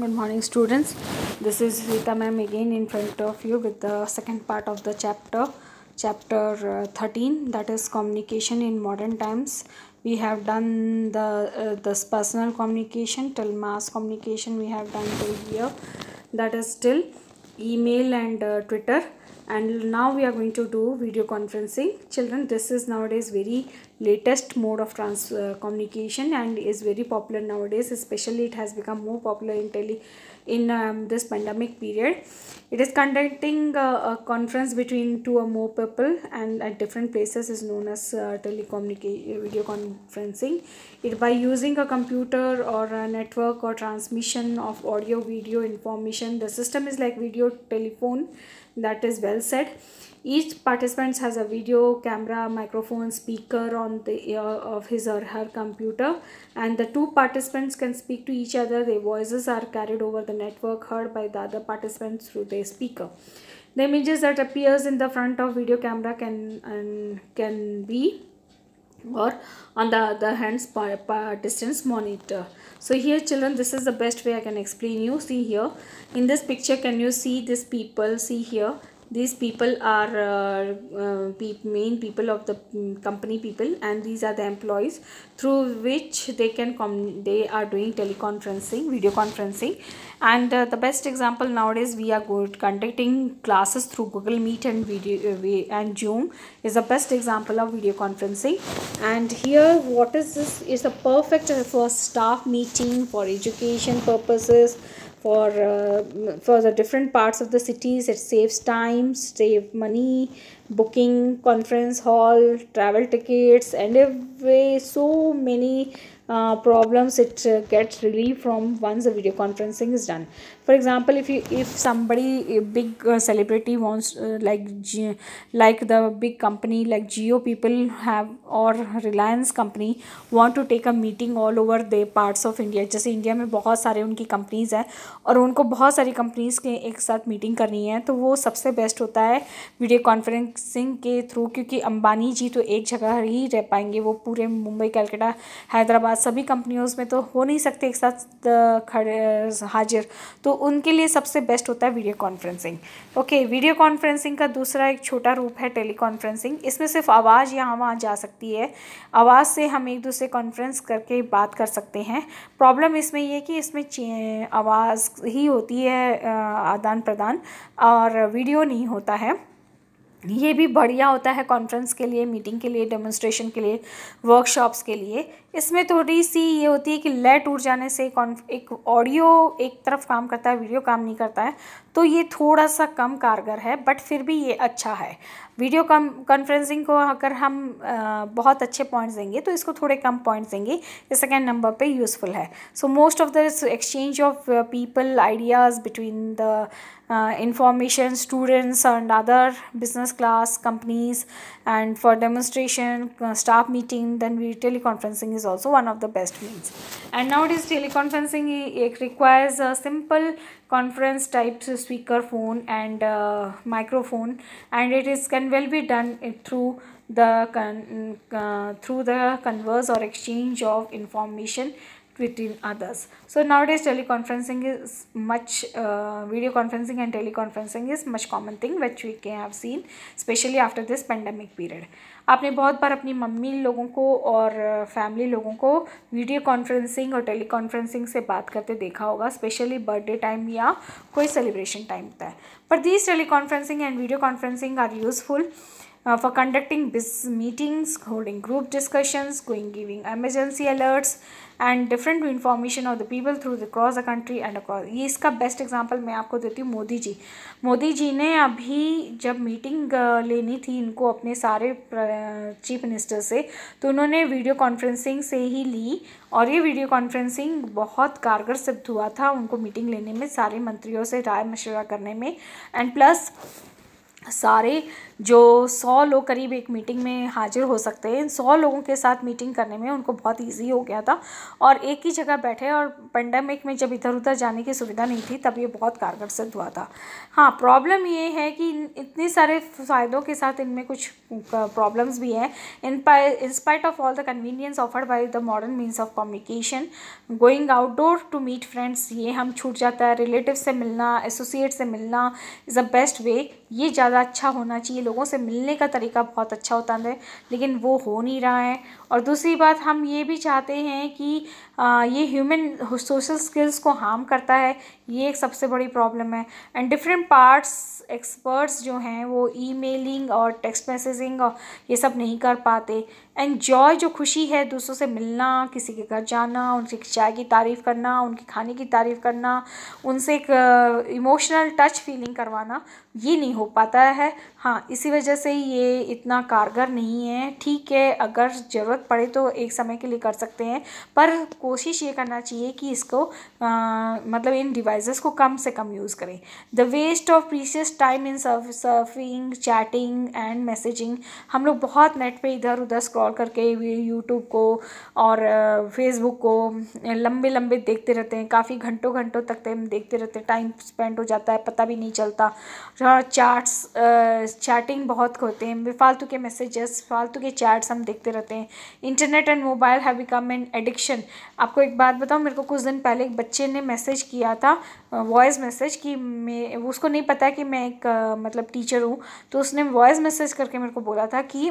good morning students this is Rita ma'am again in front of you with the second part of the chapter chapter uh, 13 that is communication in modern times we have done the uh, this personal communication till mass communication we have done till here that is still email and uh, Twitter and now we are going to do video conferencing children this is nowadays very latest mode of trans uh, communication and is very popular nowadays especially it has become more popular in tele in um, this pandemic period. It is conducting uh, a conference between two or more people and at different places is known as uh, telecommunication video conferencing. It by using a computer or a network or transmission of audio video information. The system is like video telephone that is well said each participant has a video, camera, microphone, speaker on the ear of his or her computer and the two participants can speak to each other. Their voices are carried over the network heard by the other participants through their speaker. The images that appears in the front of video camera can, and can be or on the other hand distance monitor so here children this is the best way i can explain you see here in this picture can you see these people see here these people are uh, uh pe main people of the mm, company people and these are the employees through which they can come they are doing teleconferencing video conferencing and uh, the best example nowadays we are good conducting classes through google meet and video uh, and zoom is the best example of video conferencing and here what is this is a perfect uh, for staff meeting for education purposes for uh, for the different parts of the cities it saves time save money booking conference hall travel tickets and away so many uh, problems it uh, gets relieved from once the video conferencing is done for example if you if some big celebrity wants like like the big company like Jio people have और Reliance company want to take a meeting all over the parts of India जैसे India में बहुत सारे उनकी companies हैं और उनको बहुत सारी कंपनीज के एक साथ मीटिंग करनी है तो वो सबसे बेस्ट होता है वीडियो कॉन्फ्रेंसिंग के थ्रू क्योंकि अंबानी जी तो एक जगह ही रह पाएंगे वो पूरे मुंबई कलकत्ता हैदराबाद सभी कंपनियों में तो हो नहीं सकते एक साथ खड़े हाजिर तो उनके लिए सबसे बेस्ट होता है video conferencing okay video conferencing का दूसरा एक छोटा रूप है टेली कॉन्फ्रेंसिंग इसमें सिर्फ आवाज़ यहाँ वहाँ जा सकती है आवाज़ से हम एक दूसरे कॉन्फ्रेंस करके बात कर सकते हैं प्रॉब्लम इसमें यह कि इसमें आवाज़ ही होती है आदान प्रदान और वीडियो नहीं होता है ये भी बढ़िया होता है कॉन्फ्रेंस के लिए मीटिंग के लिए डेमोन्स्ट्रेशन के लिए वर्कशॉप्स के लिए इसमें थोड़ी सी ये होती है कि लेट उड़ जाने से एक ऑडियो एक तरफ काम करता है वीडियो काम नहीं करता है तो ये थोड़ा सा कम कारगर है बट फिर भी ये अच्छा है वीडियो कम कॉन्फ्रेंसिंग को अगर हम बहुत अच्छे पॉइंट्स देंगे तो इसको थोड़े कम पॉइंट्स देंगे ये सेकेंड नंबर पे यूज़फुल है so most of the exchange of people ideas between the information students and other business class companies and for demonstration staff meeting then we teleconferencing is also one of the best means and nowadays teleconferencing it requires a simple conference type speaker phone and uh, microphone and it is can well be done uh, through the uh, through the converse or exchange of information between others. So nowadays teleconferencing is much, uh, video conferencing and teleconferencing is much common thing which we can have seen especially after this pandemic period. आपने बहुत बार अपनी mummy लोगों को और family लोगों को video conferencing और teleconferencing से बात करते देखा होगा स्पेशली बर्थडे टाइम या कोई सेलिब्रेशन टाइम होता है पर these teleconferencing and video conferencing are useful uh, for conducting business meetings, holding group discussions, going giving emergency alerts and different information of the people through the across the country and across ये इसका best example मैं आपको देती हूँ मोदी जी मोदी जी ने अभी जब meeting लेनी थी इनको अपने सारे चीफ मिनिस्टर से तो उन्होंने वीडियो कॉन्फ्रेंसिंग से ही ली और ये वीडियो कॉन्फ्रेंसिंग बहुत कारगर सिद्ध हुआ था उनको मीटिंग लेने में सारे मंत्रियों से राय मशवरा करने में एंड प्लस सारे जो सौ लोग करीब एक मीटिंग में हाजिर हो सकते हैं इन सौ लोगों के साथ मीटिंग करने में उनको बहुत ईजी हो गया था और एक ही जगह बैठे और पेंडेमिक में जब इधर उधर जाने की सुविधा नहीं थी तब ये बहुत कारगर सिद्ध हुआ था हाँ प्रॉब्लम ये है कि इतने सारे फ़ायदों के साथ इनमें कुछ प्रॉब्लम्स भी हैं in in spite of all the convenience offered by the modern means of communication going outdoor to meet friends ये हम छूट जाता है रिलेटिव से मिलना एसोसिएट से मिलना इज़ द बेस्ट वे ये ज़्यादा अच्छा होना चाहिए लोगों से मिलने का तरीका बहुत अच्छा होता है लेकिन वो हो नहीं रहा है और दूसरी बात हम ये भी चाहते हैं कि आ, ये ह्यूमन सोशल स्किल्स को हार्म करता है ये एक सबसे बड़ी प्रॉब्लम है एंड डिफरेंट पार्ट्स एक्सपर्ट्स जो हैं वो ईमेलिंग और टेक्स्ट मैसेजिंग और ये सब नहीं कर पाते एंड जॉय जो खुशी है दूसरों से मिलना किसी के घर जाना उनकी चाय की तारीफ़ करना उनके खाने की तारीफ़ करना उनसे एक इमोशनल टच फीलिंग करवाना ये नहीं हो पाता है हाँ इस इसी वजह से ये इतना कारगर नहीं है ठीक है अगर ज़रूरत पड़े तो एक समय के लिए कर सकते हैं पर कोशिश ये करना चाहिए कि इसको आ, मतलब इन डिवाइसेस को कम से कम यूज़ करें the waste of precious time in surfing chatting and messaging हम लोग बहुत नेट पे इधर उधर स्क्रॉल करके यूट्यूब को और फेसबुक को लंबे लंबे देखते रहते हैं काफ़ी घंटों घंटों तक तो हम देखते रहते हैं टाइम स्पेंड हो जाता है पता भी नहीं चलता हाँ, चार्ट्स चैट चैटिंग बहुत होते हैं बेफालतू के मैसेजेस फालतू के चैट्स हम देखते रहते हैं internet and mobile have become an addiction आपको एक बात बताऊँ मेरे को कुछ दिन पहले एक बच्चे ने मैसेज किया था वॉइस मैसेज कि मैं उसको नहीं पता कि मैं एक मतलब टीचर हूँ तो उसने वॉइस मैसेज करके मेरे को बोला था कि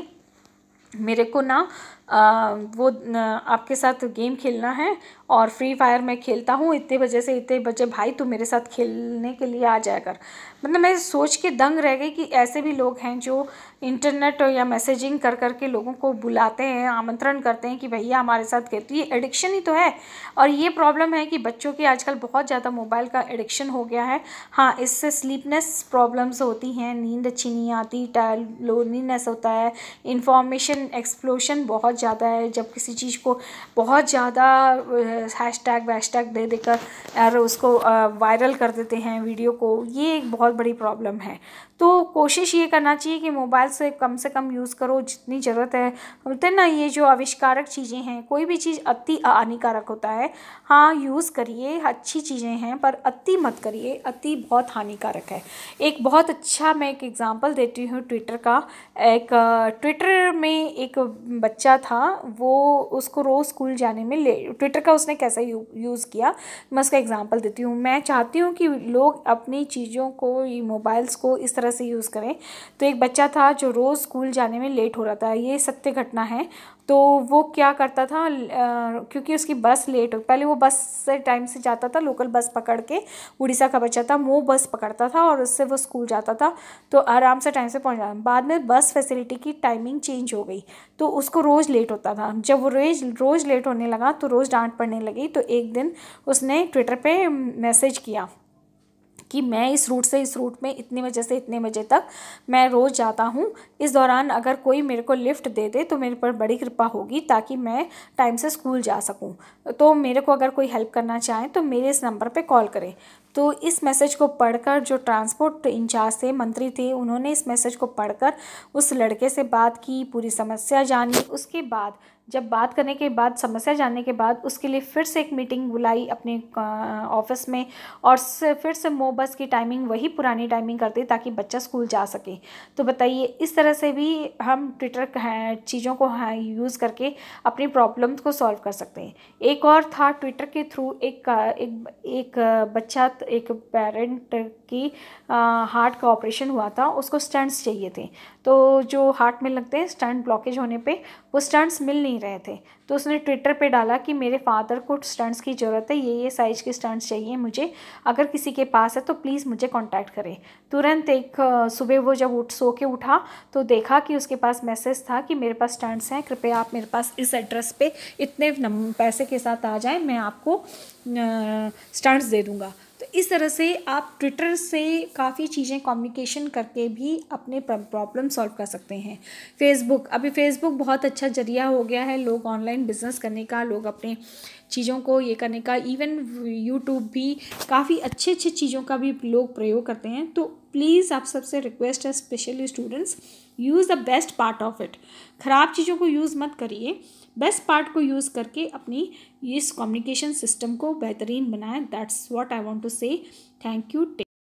मेरे को ना वो आपके साथ गेम खेलना है और फ्री फायर मैं खेलता हूँ इतने बजे से इतने बजे भाई तू मेरे साथ खेलने के लिए आ जाकर कर मतलब मैं सोच के दंग रह गई कि ऐसे भी लोग हैं जो इंटरनेट या मैसेजिंग कर कर के लोगों को बुलाते हैं आमंत्रण करते हैं कि भैया हमारे साथ खेलती तो ये एडिक्शन ही तो है और ये प्रॉब्लम है कि बच्चों के आजकल बहुत ज़्यादा मोबाइल का एडिक्शन हो गया है हाँ इससे स्लीपनेस प्रॉब्लम्स होती हैं नींद अच्छी नहीं आती टाइल लोनलीनेस होता है इंफॉर्मेशन एक्सप्लोशन बहुत बहुत ज़्यादा है जब किसी चीज़ को बहुत ज़्यादा हैश टैग वैश टैग दे देकर और उसको वायरल कर देते हैं वीडियो को ये एक बहुत बड़ी प्रॉब्लम है तो कोशिश ये करना चाहिए कि मोबाइल से कम से कम यूज़ करो जितनी ज़रूरत है बोलते ना ये जो आविष्कारक चीज़ें हैं कोई भी चीज़ अति हानिकारक होता है हाँ यूज़ करिए अच्छी चीज़ें हैं पर अति मत करिए अति बहुत हानिकारक है एक बहुत अच्छा मैं एक एग्ज़ाम्पल देती हूँ ट्विटर का एक ट्विटर में एक बच्चा था वो उसको रोज़ स्कूल जाने में ले ट्विटर का उसने कैसा यू, यूज़ किया मैं उसका एग्ज़ाम्पल देती हूँ मैं चाहती हूँ कि लोग अपनी चीज़ों को ये मोबाइल्स को इस तरह से यूज़ करें तो एक बच्चा था जो रोज़ स्कूल जाने में लेट हो रहा था ये सत्य घटना है तो वो क्या करता था आ, क्योंकि उसकी बस लेट हो पहले वो बस से टाइम से जाता था लोकल बस पकड़ के उड़ीसा का बच्चा था वो बस पकड़ता था और उससे वो स्कूल जाता था तो आराम से टाइम से पहुँच जाता बाद में बस फैसिलिटी की टाइमिंग चेंज हो गई तो उसको रोज़ लेट होता था जब वो रोज़ रोज़ लेट होने लगा तो रोज़ डांट पड़ने लगी तो एक दिन उसने ट्विटर पे मैसेज किया कि मैं इस रूट से इस रूट में इतने बजे से इतने बजे तक मैं रोज़ जाता हूँ इस दौरान अगर कोई मेरे को लिफ्ट दे दे तो मेरे पर बड़ी कृपा होगी ताकि मैं टाइम से स्कूल जा सकूँ तो मेरे को अगर कोई हेल्प करना चाहे तो मेरे इस नंबर पर कॉल करें तो इस मैसेज को पढ़कर जो ट्रांसपोर्ट इंचार्ज थे मंत्री थे उन्होंने इस मैसेज को पढ़कर उस लड़के से बात की पूरी समस्या जानी उसके बाद जब बात करने के बाद समस्या जानने के बाद उसके लिए फिर से एक मीटिंग बुलाई अपने ऑफिस में और फिर से मो बस की टाइमिंग वही पुरानी टाइमिंग करते ताकि बच्चा स्कूल जा सके तो बताइए इस तरह से भी हम ट्विटर चीज़ों को यूज़ करके अपनी प्रॉब्लम को सॉल्व कर सकते हैं एक और था ट्विटर के थ्रू एक एक, एक बच्चा एक पेरेंट की हार्ट का ऑपरेशन हुआ था उसको स्टंट्स चाहिए थे तो जो हार्ट में लगते हैं स्टंट ब्लॉकेज होने पर वो स्टंट्स मिल नहीं नहीं रहे थे तो उसने ट्विटर पे डाला कि मेरे फादर को स्टंट्स की ज़रूरत है ये ये साइज़ के स्टंट्स चाहिए मुझे अगर किसी के पास है तो प्लीज़ मुझे कांटेक्ट करें तुरंत एक सुबह वो जब उठ सो के उठा तो देखा कि उसके पास मैसेज था कि मेरे पास स्टंट्स हैं कृपया आप मेरे पास इस एड्रेस पर इतने पैसे के साथ आ जाएँ मैं आपको स्टंट्स दे दूँगा इस तरह से आप ट्विटर से काफ़ी चीज़ें कम्युनिकेशन करके भी अपने प्रॉब्लम सॉल्व कर सकते हैं फेसबुक अभी फेसबुक बहुत अच्छा जरिया हो गया है लोग ऑनलाइन बिजनेस करने का लोग अपने चीज़ों को ये करने का इवन यूट्यूब भी काफ़ी अच्छे अच्छे चीज़ों का भी लोग प्रयोग करते हैं तो प्लीज़ आप सबसे रिक्वेस्ट है specially students use the best part of it ख़राब चीज़ों को यूज़ मत करिए बेस्ट पार्ट को यूज़ करके अपनी इस कम्युनिकेशन सिस्टम को बेहतरीन बनाएं that's what I want to say thank you